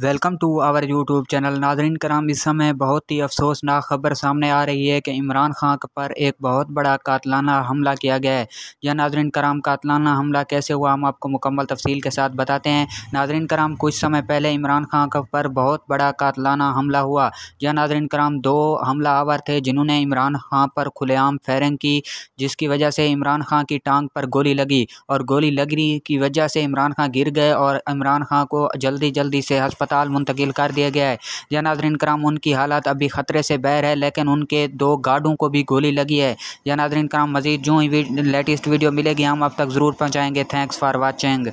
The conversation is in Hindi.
welcome to our YouTube channel नाजरीन कराम इस समय बहुत ही अफसोसनाक खबर सामने आ रही है कि इमरान खान पर एक बहुत बड़ा कातलाना हमला किया गया है यह नाजरीन कराम कातलाना हमला कैसे हुआ हम आपको मुकम्मल तफसील के साथ बताते हैं नाजरीन कराम कुछ समय पहले इमरान खान पर बहुत बड़ा कातलाना हमला हुआ यह नाजरीन कराम दो हमला आवर थे जिन्होंने इमरान खान पर खुलेआम फायरिंग की जिसकी वजह से इमरान खान की टांग पर गोली लगी और गोली लगने की वजह से इमरान खान गिर गए और इमरान खान को जल्दी जल्दी से हस्पताल अस्पताल मुंतकिल कर दिया गया है जनाद्रीन कराम उनकी हालत अभी ख़तरे से बैर है लेकिन उनके दो गार्डों को भी गोली लगी है जनाजरीन कराम मजीद जो ही लेटेस्ट वीडियो मिलेगी हम अब तक ज़रूर पहुँचाएँगे थैंक्स फॉर वॉचिंग